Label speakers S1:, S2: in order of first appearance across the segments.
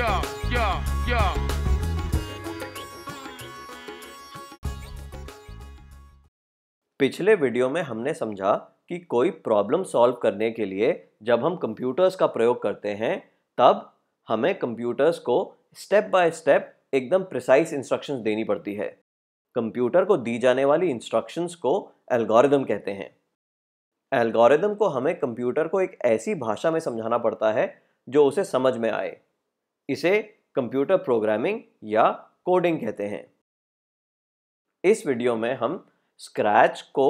S1: yo, yo, yo. पिछले video में हमने समझा कि कोई प्रॉब्लम सॉल्व करने के लिए जब हम कंप्यूटर्स का प्रयोग करते हैं तब हमें कंप्यूटर्स को स्टेप बाय स्टेप एकदम प्रिसाइज इंस्ट्रक्शंस देनी पड़ती है कंप्यूटर को दी जाने वाली इंस्ट्रक्शंस को एल्गोरिदम कहते हैं एल्गोरिदम को हमें कंप्यूटर को एक ऐसी भाषा में समझाना पड़ता है जो उसे समझ में आए इसे कंप्यूटर प्रोग्रामिंग या कोडिंग कहते हैं इस वीडियो में हम स्क्रैच को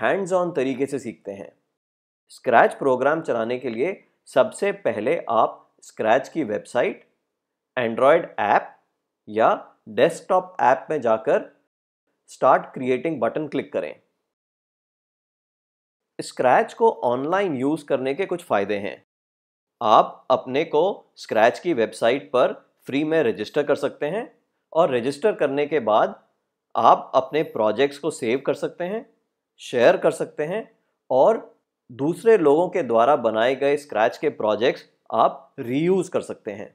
S1: हैंड्स ऑन तरीके से सीखते हैं स्क्रैच प्रोग्राम चलाने के लिए सबसे पहले आप स्क्रैच की वेबसाइट एंड्रॉयड ऐप या डेस्कटॉप ऐप में जाकर स्टार्ट क्रिएटिंग बटन क्लिक करें स्क्रैच को ऑनलाइन यूज़ करने के कुछ फ़ायदे हैं आप अपने को स्क्रैच की वेबसाइट पर फ्री में रजिस्टर कर सकते हैं और रजिस्टर करने के बाद आप अपने प्रोजेक्ट्स को सेव कर सकते हैं शेयर कर सकते हैं और दूसरे लोगों के द्वारा बनाए गए स्क्रैच के प्रोजेक्ट्स आप रीयूज़ कर सकते हैं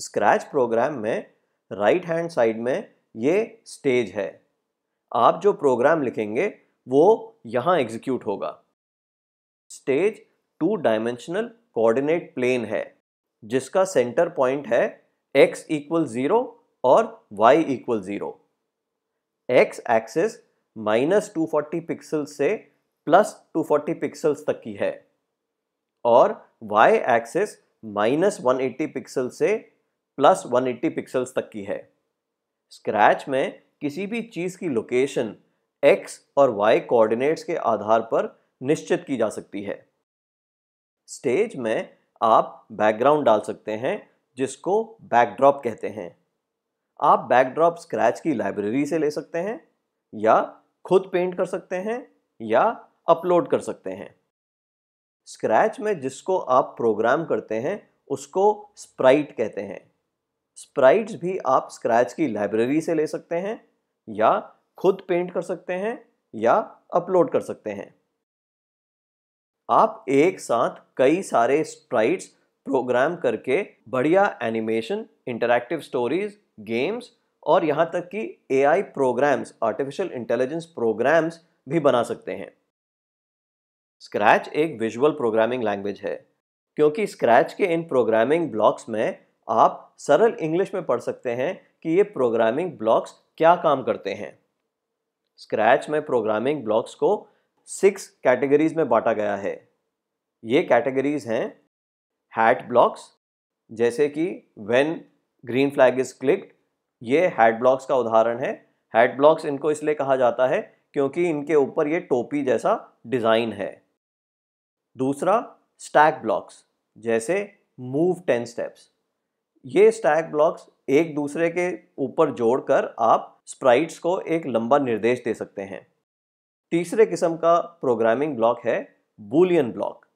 S1: स्क्रैच प्रोग्राम में राइट हैंड साइड में ये स्टेज है आप जो प्रोग्राम लिखेंगे वो यहाँ एग्जीक्यूट होगा stage two dimensional coordinate plane है जिसका सेंटर पॉइंट है एक्स इक्वल ज़ीरो और Y equal zero X axis minus two forty pixels से प्लस टू फोर्टी पिक्सल्स तक की है और Y axis minus one eighty pixel से प्लस वन एट्टी पिक्सल्स तक की है स्क्रैच में किसी भी चीज़ की लोकेशन एक्स और वाई कोऑर्डिनेट्स के आधार पर निश्चित की जा सकती है स्टेज में आप बैकग्राउंड डाल सकते हैं जिसको बैकड्रॉप कहते हैं आप बैकड्रॉप स्क्रैच की लाइब्रेरी से ले सकते हैं या खुद पेंट कर सकते हैं या अपलोड कर सकते हैं स्क्रैच में जिसको आप प्रोग्राम करते हैं उसको स्प्राइट कहते हैं स्प्राइट्स भी आप स्क्रैच की लाइब्रेरी से ले सकते हैं या खुद पेंट कर सकते हैं या अपलोड कर सकते हैं आप एक साथ कई सारे स्प्राइट्स प्रोग्राम करके बढ़िया एनिमेशन इंटरैक्टिव स्टोरीज गेम्स और यहाँ तक कि AI programs artificial intelligence programs भी बना सकते हैं स्क्रैच एक विजुअल प्रोग्रामिंग लैंग्वेज है क्योंकि स्क्रैच के इन प्रोग्रामिंग ब्लॉक्स में आप सरल इंग्लिश में पढ़ सकते हैं कि ये प्रोग्रामिंग ब्लॉक्स क्या काम करते हैं स्क्रैच में प्रोग्रामिंग ब्लॉक्स को सिक्स कैटेगरीज में बांटा गया है ये कैटेगरीज हैं हैट ब्लॉक्स जैसे कि when green flag is clicked ये हैट ब्लॉक्स का उदाहरण है हैट ब्लॉक्स इनको इसलिए कहा जाता है क्योंकि इनके ऊपर ये टोपी जैसा डिज़ाइन है दूसरा स्टैक ब्लॉक्स जैसे मूव टेन स्टेप्स ये स्टैक ब्लॉक्स एक दूसरे के ऊपर जोड़कर आप स्प्राइट्स को एक लंबा निर्देश दे सकते हैं तीसरे किस्म का प्रोग्रामिंग ब्लॉक है बूलियन ब्लॉक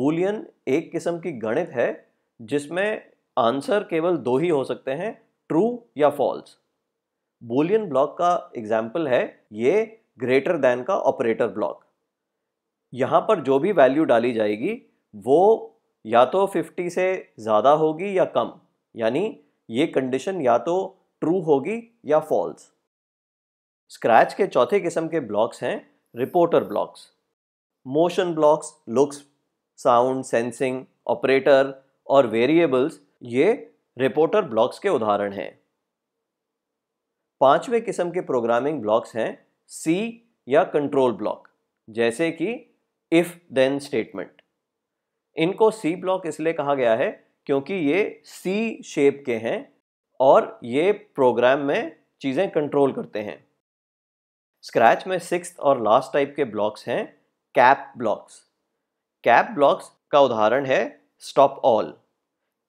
S1: बूलियन एक किस्म की गणित है जिसमें आंसर केवल दो ही हो सकते हैं ट्रू या फॉल्स बूलियन ब्लॉक का एग्जाम्पल है ये ग्रेटर दैन का ऑपरेटर ब्लॉक यहाँ पर जो भी वैल्यू डाली जाएगी वो या तो 50 से ज़्यादा होगी या कम यानी ये कंडीशन या तो ट्रू होगी या फॉल्स स्क्रैच के चौथे किस्म के ब्लॉक्स हैं reporter blocks motion blocks looks sound sensing operator और वेरिएबल्स ये रिपोर्टर ब्लॉक्स के उदाहरण हैं पांचवें किस्म के प्रोग्रामिंग ब्लॉक्स हैं सी या कंट्रोल ब्लॉक जैसे कि इफ देन स्टेटमेंट इनको सी ब्लॉक इसलिए कहा गया है क्योंकि ये सी शेप के हैं और ये प्रोग्राम में चीज़ें कंट्रोल करते हैं स्क्रैच में सिक्स और लास्ट टाइप के ब्लॉक्स हैं कैप ब्लॉक्स कैप ब्लॉक्स का उदाहरण है स्टॉप ऑल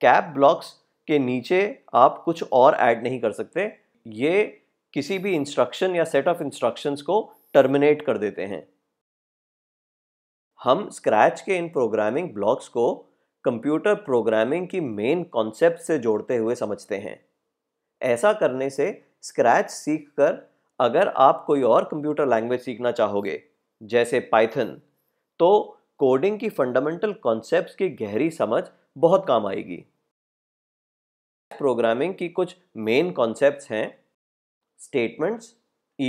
S1: कैप ब्लॉक्स के नीचे आप कुछ और ऐड नहीं कर सकते ये किसी भी इंस्ट्रक्शन या सेट ऑफ इंस्ट्रक्शंस को टर्मिनेट कर देते हैं हम स्क्रैच के इन प्रोग्रामिंग ब्लॉक्स को कंप्यूटर प्रोग्रामिंग की मेन कॉन्सेप्ट से जोड़ते हुए समझते हैं ऐसा करने से स्क्रैच सीखकर अगर आप कोई और कंप्यूटर लैंग्वेज सीखना चाहोगे जैसे पाइथन तो कोडिंग की फंडामेंटल कॉन्सेप्ट्स की गहरी समझ बहुत काम आएगी प्रोग्रामिंग की कुछ मेन कॉन्सेप्ट्स हैं statements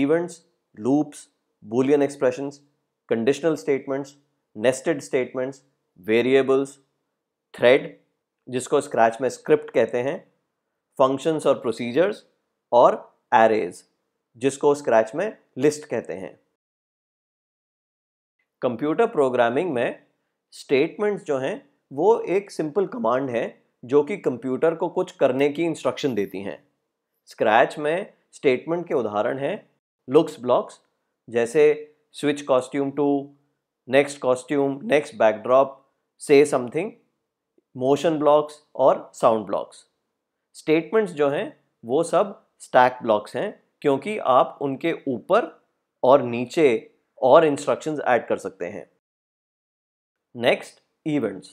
S1: events loops Boolean expressions conditional statements nested statements variables thread जिसको स्क्रैच में स्क्रिप्ट कहते हैं फंक्शंस और प्रोसीजर्स और एरेज़ जिसको स्क्रैच में लिस्ट कहते हैं कंप्यूटर प्रोग्रामिंग में स्टेटमेंट्स जो हैं वो एक सिंपल कमांड है जो कि कंप्यूटर को कुछ करने की इंस्ट्रक्शन देती हैं स्क्रैच में स्टेटमेंट के उदाहरण हैं लुक्स ब्लॉक्स जैसे switch costume to next costume next backdrop से समथिंग मोशन ब्लॉक्स और साउंड ब्लॉक्स स्टेटमेंट्स जो हैं वो सब स्टैक ब्लॉक्स हैं क्योंकि आप उनके ऊपर और नीचे और इंस्ट्रक्शंस ऐड कर सकते हैं नेक्स्ट इवेंट्स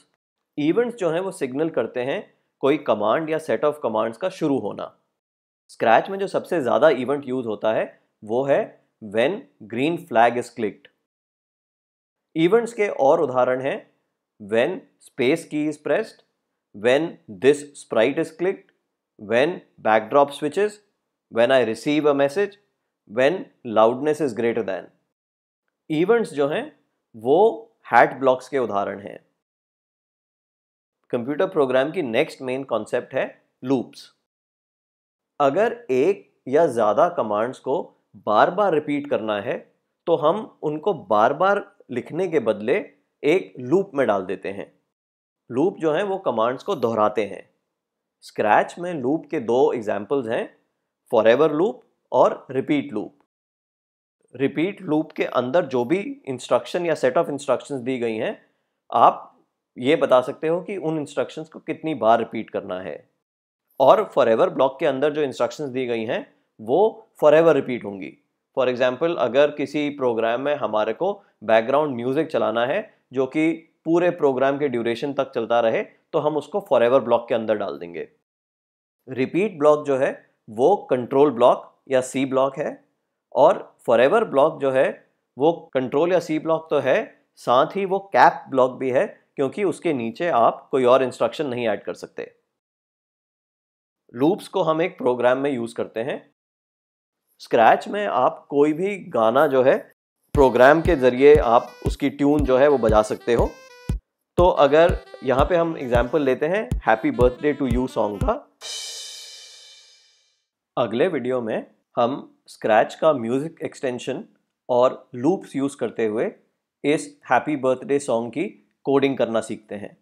S1: इवेंट्स जो हैं वो सिग्नल करते हैं कोई कमांड या सेट ऑफ कमांड्स का शुरू होना स्क्रैच में जो सबसे ज़्यादा इवेंट यूज होता है वो है when green flag is clicked events के और उदाहरण हैं when space key is pressed when this sprite is clicked when backdrop switches when I receive a message when loudness is greater than events जो हैं वो हैट ब्लॉक्स के उदाहरण हैं कंप्यूटर प्रोग्राम की नेक्स्ट मेन कॉन्सेप्ट है loops अगर एक या ज़्यादा कमांड्स को बार बार रिपीट करना है तो हम उनको बार बार लिखने के बदले एक लूप में डाल देते हैं लूप जो है वो कमांड्स को दोहराते हैं स्क्रैच में लूप के दो एग्जाम्पल्स हैं एवर लूप और रिपीट लूप रिपीट लूप के अंदर जो भी इंस्ट्रक्शन या सेट ऑफ इंस्ट्रक्शंस दी गई हैं आप ये बता सकते हो कि उन इंस्ट्रक्शंस को कितनी बार रिपीट करना है और फॉरएवर ब्लॉक के अंदर जो इंस्ट्रक्शंस दी गई हैं वो फॉरएवर रिपीट होंगी फॉर एग्जाम्पल अगर किसी प्रोग्राम में हमारे को बैकग्राउंड म्यूज़िक चलाना है जो कि पूरे प्रोग्राम के ड्यूरेशन तक चलता रहे तो हम उसको फॉरएवर ब्लॉक के अंदर डाल देंगे रिपीट ब्लॉक जो है वो कंट्रोल ब्लॉक या सी ब्लॉक है और फॉर ब्लॉक जो है वो कंट्रोल या सी ब्लॉक तो है साथ ही वो कैप ब्लॉक भी है क्योंकि उसके नीचे आप कोई और इंस्ट्रक्शन नहीं ऐड कर सकते लूप्स को हम एक प्रोग्राम में यूज़ करते हैं स्क्रैच में आप कोई भी गाना जो है प्रोग्राम के ज़रिए आप उसकी ट्यून जो है वो बजा सकते हो तो अगर यहाँ पे हम एग्जाम्पल लेते हैं happy birthday to you song का अगले वीडियो में हम स्क्रैच का म्यूज़िक एक्सटेंशन और लूप्स यूज़ करते हुए इस हैप्पी बर्थडे सॉन्ग की कोडिंग करना सीखते हैं